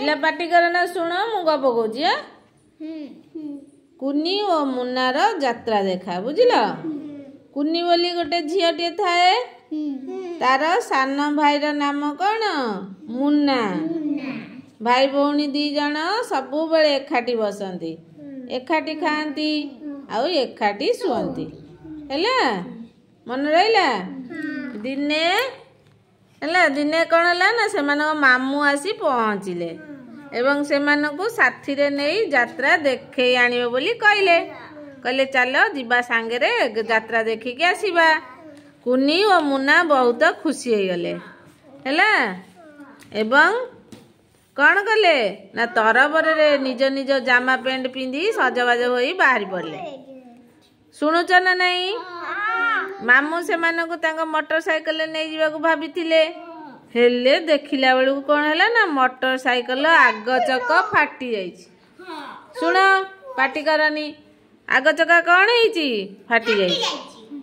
ପିଲା ପାଟି କର ନା ଶୁଣ ମୁଁ ଗପ କହୁଛି କୁନି ଓ ମୁନାର ଯାତ୍ରା ଦେଖା ବୁଝିଲ କୁନି ବୋଲି ଗୋଟେ ଝିଅଟିଏ ଥାଏ ତାର ସାନ ଭାଇର ନାମ କ'ଣ ମୁନା ଭାଇ ଭଉଣୀ ଦୁଇ ଜଣ ସବୁବେଳେ ଏକାଠି ବସନ୍ତି ଏକାଠି ଖାଆନ୍ତି ଆଉ ଏକାଠି ଶୁଅନ୍ତି ହେଲା ମନେ ରହିଲା ଦିନେ ହେଲା ଦିନେ କ'ଣ ହେଲା ନା ସେମାନଙ୍କ ମାମୁଁ ଆସି ପହଞ୍ଚିଲେ ଏବଂ ସେମାନଙ୍କୁ ସାଥିରେ ନେଇ ଯାତ୍ରା ଦେଖେଇ ଆଣିବ ବୋଲି କହିଲେ କହିଲେ ଚାଲ ଯିବା ସାଙ୍ଗରେ ଯାତ୍ରା ଦେଖିକି ଆସିବା କୁନି ଓ ମୁନା ବହୁତ ଖୁସି ହେଇଗଲେ ହେଲା ଏବଂ କ'ଣ କଲେ ନା ତରବରରେ ନିଜ ନିଜ ଜାମା ପ୍ୟାଣ୍ଟ ପିନ୍ଧି ସଜବାଜ ହୋଇ ବାହାରି ପଡ଼ିଲେ ଶୁଣୁଛ ନା ନାହିଁ ମାମୁଁ ସେମାନଙ୍କୁ ତାଙ୍କ ମଟରସାଇକେଲ ନେଇଯିବାକୁ ଭାବିଥିଲେ ହେଲେ ଦେଖିଲା ବେଳକୁ କ'ଣ ହେଲା ନା ମଟରସାଇକେଲ ଆଗ ଚକ ଫାଟି ଯାଇଛି ଶୁଣ ପାଟି କରନି ଆଗ ଚକ କ'ଣ ହେଇଛି ଫାଟି ଯାଇଛି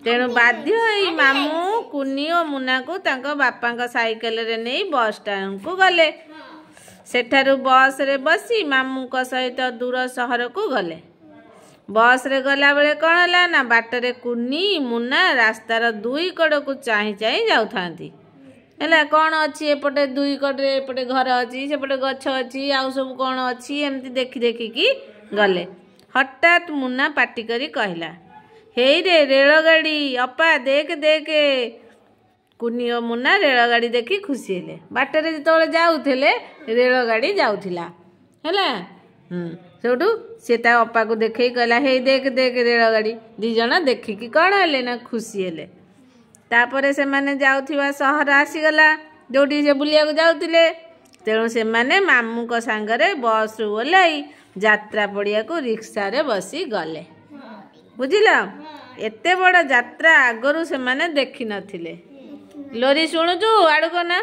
ତେଣୁ ବାଧ୍ୟ ହେଇ ମାମୁଁ କୁନି ଓ ମୁନାକୁ ତାଙ୍କ ବାପାଙ୍କ ସାଇକେଲରେ ନେଇ ବସ୍ ଷ୍ଟାଣ୍ଡକୁ ଗଲେ ସେଠାରୁ ବସ୍ରେ ବସି ମାମୁଁଙ୍କ ସହିତ ଦୂର ସହରକୁ ଗଲେ ବସ୍ରେ ଗଲାବେଳେ କ'ଣ ହେଲା ନା ବାଟରେ କୁନି ମୁନା ରାସ୍ତାର ଦୁଇ କଡ଼କୁ ଚାହିଁ ଚାହିଁ ଯାଉଥାନ୍ତି ହେଲା କ'ଣ ଅଛି ଏପଟେ ଦୁଇ କଡ଼ରେ ଏପଟେ ଘର ଅଛି ସେପଟେ ଗଛ ଅଛି ଆଉ ସବୁ କ'ଣ ଅଛି ଏମିତି ଦେଖି ଦେଖିକି ଗଲେ ହଠାତ୍ ମୁନା ପାଟି କରି କହିଲା ହେଇରେ ରେଳଗାଡ଼ି ଅପା ଦେଖେ ଦେଖେ କୁନି ଓ ମୁନା ରେଳଗାଡ଼ି ଦେଖି ଖୁସି ହେଲେ ବାଟରେ ଯେତେବେଳେ ଯାଉଥିଲେ ରେଳଗାଡ଼ି ଯାଉଥିଲା ହେଲା ସେଉଠୁ ସିଏ ତା ଅପାକୁ ଦେଖେଇ କହିଲା ହେଇ ଦେଖ ଦେଖ ରେଳଗାଡ଼ି ଦୁଇ ଜଣ ଦେଖିକି କ'ଣ ହେଲେ ନା ଖୁସି ହେଲେ ତାପରେ ସେମାନେ ଯାଉଥିବା ସହର ଆସିଗଲା ଯେଉଁଠି ସେ ବୁଲିବାକୁ ଯାଉଥିଲେ ତେଣୁ ସେମାନେ ମାମୁଁଙ୍କ ସାଙ୍ଗରେ ବସ୍ରୁ ଓହ୍ଲାଇ ଯାତ୍ରା ପଡ଼ିଆକୁ ରିକ୍ସାରେ ବସି ଗଲେ ବୁଝିଲ ଏତେ ବଡ଼ ଯାତ୍ରା ଆଗରୁ ସେମାନେ ଦେଖିନଥିଲେ ଲୋରି ଶୁଣୁଛୁ ଆଡ଼କୁ ନା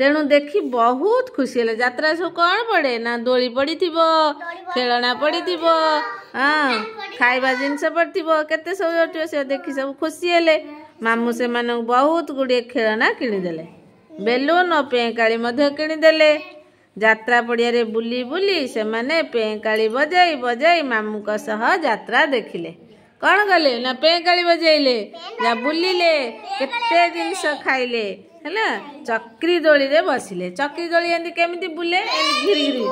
ତେଣୁ ଦେଖି ବହୁତ ଖୁସି ହେଲେ ଯାତ୍ରା ସବୁ କ'ଣ ପଡ଼େ ନା ଦୋଳି ପଡ଼ିଥିବ ଖେଳଣା ପଡ଼ିଥିବ ହଁ ଖାଇବା ଜିନିଷ ପଡ଼ିଥିବ କେତେ ସବୁ ଜଟିବ ସେ ଦେଖି ସବୁ ଖୁସି ହେଲେ ମାମୁଁ ସେମାନଙ୍କୁ ବହୁତ ଗୁଡ଼ିଏ ଖେଳଣା କିଣିଦେଲେ ବେଲୁନ୍ ଓ ପେଁକାଳି ମଧ୍ୟ କିଣିଦେଲେ ଯାତ୍ରା ପଡ଼ିଆରେ ବୁଲି ବୁଲି ସେମାନେ ପେଁକାଳି ବଜାଇ ବଜାଇ ମାମୁଁଙ୍କ ସହ ଯାତ୍ରା ଦେଖିଲେ କ'ଣ କଲେ ନା ପେଁ କାଳି ବଜେଇଲେ ନା ବୁଲିଲେ କେତେ ଜିନିଷ ଖାଇଲେ ହେଲା ଚକ୍ରି ଦୋଳିରେ ବସିଲେ ଚକ୍ରି ଦୋଳି ଏମିତି କେମିତି ବୁଲେ ଏମିତି ଘିରି ଘିରି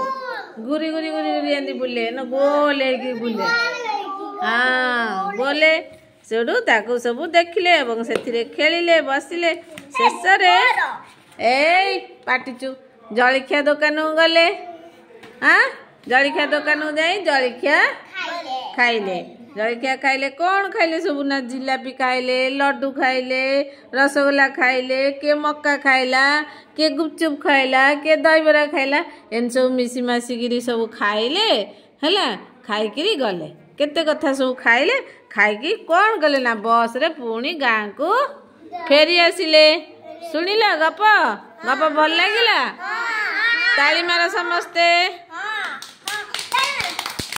ଘୁରି ଘୁରି ଘୁରି ଘୁରି ଏମିତି ବୁଲେ ନା ଗୋଲ ହେଇକି ବୁଲେ ହଁ ବୋଲେ ସେଠୁ ତାକୁ ସବୁ ଦେଖିଲେ ଏବଂ ସେଥିରେ ଖେଳିଲେ ବସିଲେ ଶେଷରେ ଏଇ ପାଟିଛୁ ଜଳଖିଆ ଦୋକାନକୁ ଗଲେ ହଁ ଜଳଖିଆ ଦୋକାନକୁ ଯାଇ ଜଳଖିଆ ଖାଇଲେ जलखिया खाइले कन् खाइले सबै जापि खाइले लडु खाइले रसगुल्ला खाइले के मक्का खाइला के गुपचुप खाइला के दही खाइला एन दरा खाइलाबु मिसिमासिक सब खाइले होला खाइक गले के कथा सब खाइले गले ना खाइकले बस्रे पि गाँक फेरी आसले शुलि गप गल्लागलामार समस्ते